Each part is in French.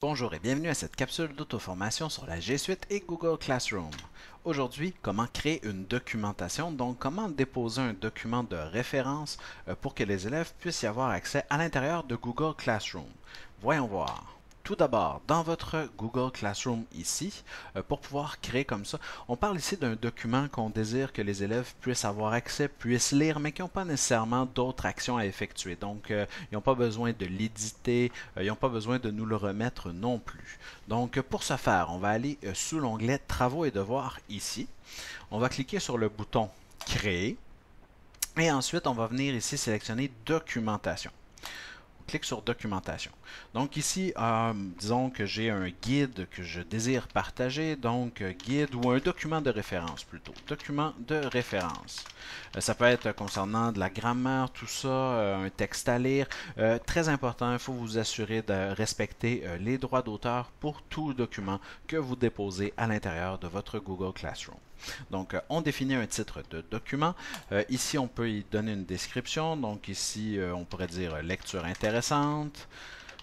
Bonjour et bienvenue à cette capsule d'auto-formation sur la G Suite et Google Classroom. Aujourd'hui, comment créer une documentation, donc comment déposer un document de référence euh, pour que les élèves puissent y avoir accès à l'intérieur de Google Classroom. Voyons voir. Tout d'abord, dans votre Google Classroom ici, euh, pour pouvoir créer comme ça, on parle ici d'un document qu'on désire que les élèves puissent avoir accès, puissent lire, mais qui n'ont pas nécessairement d'autres actions à effectuer. Donc, euh, ils n'ont pas besoin de l'éditer, euh, ils n'ont pas besoin de nous le remettre non plus. Donc, pour ce faire, on va aller sous l'onglet Travaux et devoirs ici. On va cliquer sur le bouton Créer. Et ensuite, on va venir ici sélectionner Documentation clique sur documentation. Donc ici, euh, disons que j'ai un guide que je désire partager, donc euh, guide ou un document de référence plutôt. Document de référence. Euh, ça peut être concernant de la grammaire, tout ça, un texte à lire. très important, il faut vous assurer de respecter les droits d'auteur pour tout document que vous déposez à l'intérieur de votre Google Classroom. Donc, euh, on définit un titre de document. Euh, ici, on peut y donner une description. Donc, ici, euh, on pourrait dire lecture intéressante.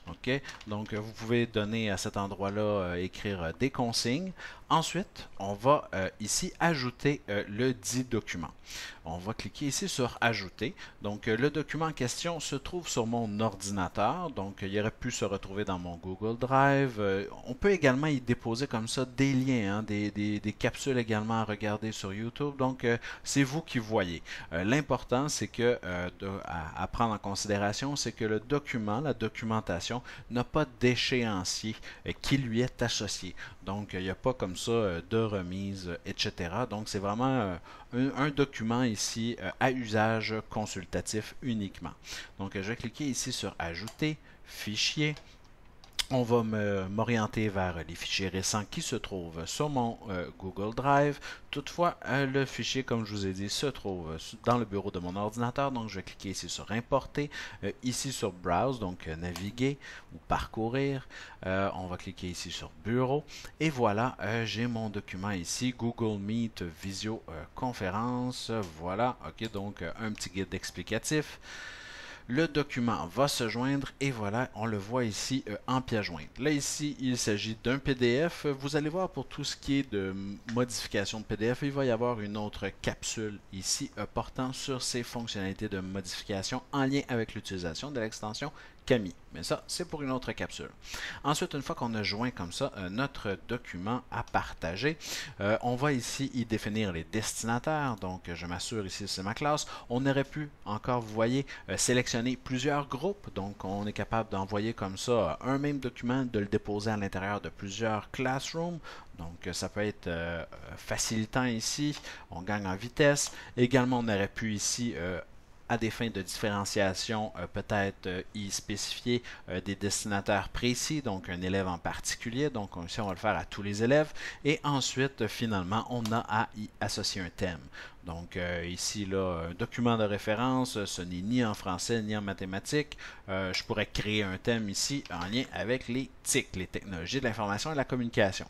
Ok, Donc, euh, vous pouvez donner à cet endroit-là, euh, écrire euh, des consignes. Ensuite, on va ici ajouter le dit document. On va cliquer ici sur Ajouter. Donc, le document en question se trouve sur mon ordinateur. Donc, il aurait pu se retrouver dans mon Google Drive. on peut également y déposer comme ça des liens, hein, des, capsules également à regarder sur YouTube. Donc, c'est vous qui voyez. L'important, c'est que, à prendre en considération, c'est que le document, la documentation, n'a pas d'échéancier euh, qui lui est associé. Donc, il n'y a pas comme ça euh, de remise, euh, etc. Donc, c'est vraiment un, document ici à usage consultatif uniquement. Donc, je vais cliquer ici sur Ajouter, Fichier, on va m'orienter vers les fichiers récents qui se trouvent sur mon euh, Google Drive. Toutefois, euh, le fichier, comme je vous ai dit, se trouve dans le bureau de mon ordinateur. Donc, je vais cliquer ici sur Importer, euh, ici sur Browse, donc naviguer ou parcourir. on va cliquer ici sur Bureau. Et voilà, j'ai mon document ici, Google Meet Visio Conférence ». voilà, ok, donc un petit guide explicatif le document va se joindre et voilà, on le voit ici euh, en pièce jointe. Là ici, il s'agit d'un PDF. Vous allez voir pour tout ce qui est de modification de PDF, il va y avoir une autre capsule ici euh, portant sur ces fonctionnalités de modification en lien avec l'utilisation de l'extension Camille. Mais ça, c'est pour une autre capsule. Ensuite, une fois qu'on a joint comme ça euh, notre document à partager, euh, on va ici y définir les destinataires. Donc, euh, je m'assure ici, c'est ma classe. On aurait pu encore, vous voyez, sélectionner plusieurs groupes. Donc, on est capable d'envoyer comme ça un même document, de le déposer à l'intérieur de plusieurs classrooms. Donc, ça peut être facilitant ici. On gagne en vitesse. Également, on aurait pu ici à des fins de différenciation euh, peut-être euh, y spécifier euh, des destinataires précis, donc un élève en particulier, donc ici on va le faire à tous les élèves, et ensuite finalement on a à y associer un thème. Donc ici, là, un document de référence, ce n'est ni en français ni en mathématiques. je pourrais créer un thème ici en lien avec les TIC, les technologies de l'information et de la communication.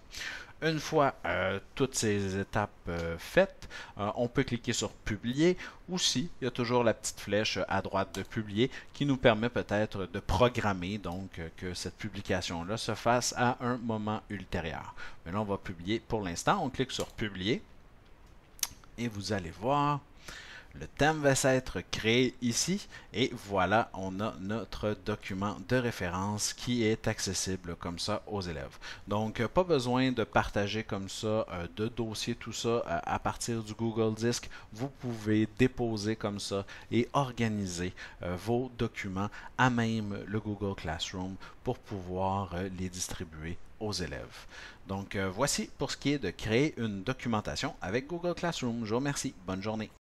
Une fois euh, toutes ces étapes euh, faites, euh, on peut cliquer sur Publier. Aussi, il y a toujours la petite flèche à droite de Publier qui nous permet peut-être de programmer donc que cette publication-là se fasse à un moment ultérieur. Mais là, on va publier pour l'instant. On clique sur Publier et vous allez voir le thème va s'être créé ici et voilà, on a notre document de référence qui est accessible comme ça aux élèves. Donc, euh, pas besoin de partager comme ça euh, de dossier tout ça euh, à partir du Google Disk. Vous pouvez déposer comme ça et organiser vos documents à même le Google Classroom pour pouvoir les distribuer aux élèves. Donc voici pour ce qui est de créer une documentation avec Google Classroom. Je vous remercie. Bonne journée.